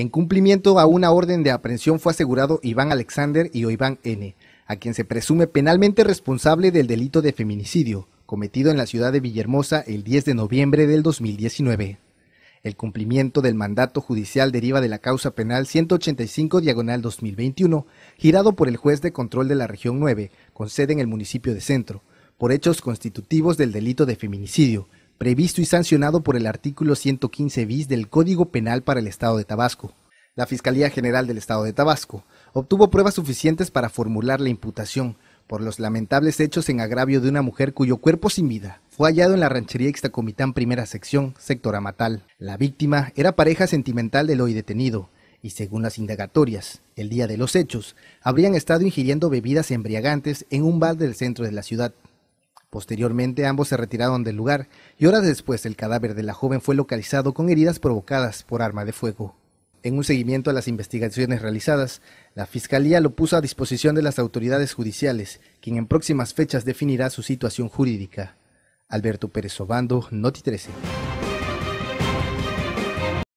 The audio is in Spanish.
En cumplimiento a una orden de aprehensión fue asegurado Iván Alexander y Iván N., a quien se presume penalmente responsable del delito de feminicidio cometido en la ciudad de Villahermosa el 10 de noviembre del 2019. El cumplimiento del mandato judicial deriva de la causa penal 185 diagonal 2021, girado por el juez de control de la región 9, con sede en el municipio de Centro, por hechos constitutivos del delito de feminicidio, previsto y sancionado por el artículo 115 bis del Código Penal para el Estado de Tabasco. La Fiscalía General del Estado de Tabasco obtuvo pruebas suficientes para formular la imputación por los lamentables hechos en agravio de una mujer cuyo cuerpo sin vida fue hallado en la ranchería Ixtacomitán Primera Sección, sector Amatal. La víctima era pareja sentimental del hoy detenido y según las indagatorias, el día de los hechos, habrían estado ingiriendo bebidas embriagantes en un bar del centro de la ciudad. Posteriormente ambos se retiraron del lugar y horas después el cadáver de la joven fue localizado con heridas provocadas por arma de fuego. En un seguimiento a las investigaciones realizadas, la Fiscalía lo puso a disposición de las autoridades judiciales, quien en próximas fechas definirá su situación jurídica. Alberto Pérez Obando, Noti 13.